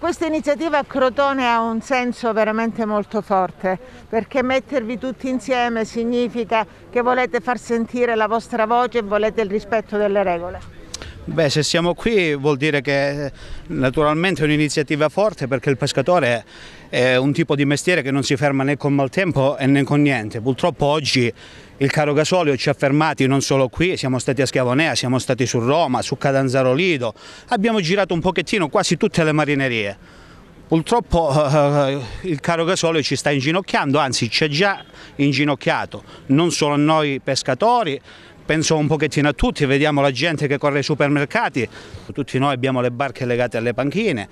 Questa iniziativa a Crotone ha un senso veramente molto forte perché mettervi tutti insieme significa che volete far sentire la vostra voce e volete il rispetto delle regole. Beh, se siamo qui vuol dire che naturalmente è un'iniziativa forte perché il pescatore è un tipo di mestiere che non si ferma né con maltempo né con niente. Purtroppo oggi il caro gasolio ci ha fermati non solo qui, siamo stati a Schiavonea, siamo stati su Roma, su Cadanzaro Lido, abbiamo girato un pochettino quasi tutte le marinerie. Purtroppo eh, il caro gasolio ci sta inginocchiando, anzi ci ha già inginocchiato, non solo noi pescatori, penso un pochettino a tutti, vediamo la gente che corre ai supermercati, tutti noi abbiamo le barche legate alle panchine,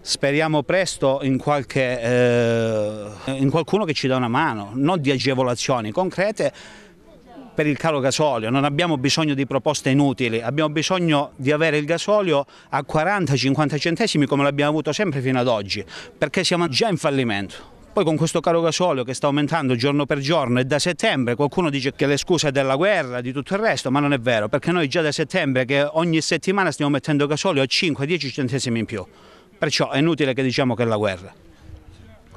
speriamo presto in, qualche, eh, in qualcuno che ci dà una mano, non di agevolazioni concrete per il calo gasolio, non abbiamo bisogno di proposte inutili, abbiamo bisogno di avere il gasolio a 40-50 centesimi come l'abbiamo avuto sempre fino ad oggi, perché siamo già in fallimento. Poi con questo caro gasolio che sta aumentando giorno per giorno e da settembre qualcuno dice che le scuse è della guerra, di tutto il resto, ma non è vero, perché noi già da settembre che ogni settimana stiamo mettendo gasolio a 5-10 centesimi in più. Perciò è inutile che diciamo che è la guerra.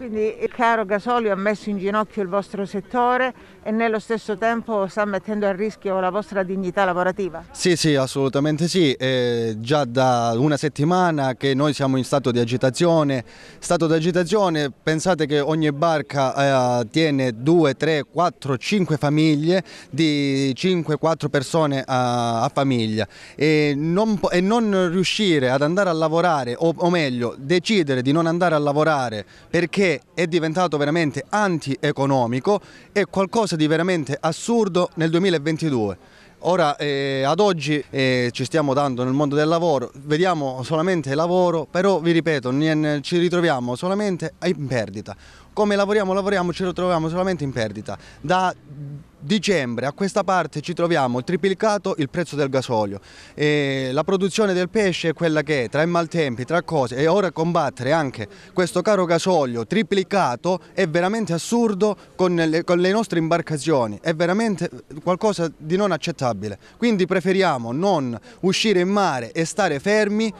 Quindi il caro gasolio ha messo in ginocchio il vostro settore e nello stesso tempo sta mettendo a rischio la vostra dignità lavorativa? Sì, sì, assolutamente sì. È eh, già da una settimana che noi siamo in stato di agitazione. Stato di agitazione, pensate che ogni barca eh, tiene 2, 3, 4, 5 famiglie di 5, 4 persone a, a famiglia e non, e non, riuscire ad andare a lavorare o, o meglio decidere di non andare a lavorare perché è diventato veramente anti-economico e qualcosa di veramente assurdo nel 2022. Ora, eh, ad oggi eh, ci stiamo dando nel mondo del lavoro, vediamo solamente lavoro, però vi ripeto, ci ritroviamo solamente in perdita come lavoriamo, lavoriamo, ci ritroviamo solamente in perdita. Da dicembre a questa parte ci troviamo triplicato il prezzo del gasolio. E la produzione del pesce è quella che è, tra i maltempi, tra cose, e ora combattere anche questo caro gasolio triplicato è veramente assurdo con le, con le nostre imbarcazioni, è veramente qualcosa di non accettabile. Quindi preferiamo non uscire in mare e stare fermi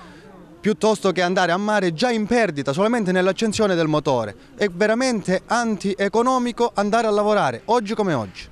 piuttosto che andare a mare già in perdita solamente nell'accensione del motore. È veramente anti-economico andare a lavorare oggi come oggi.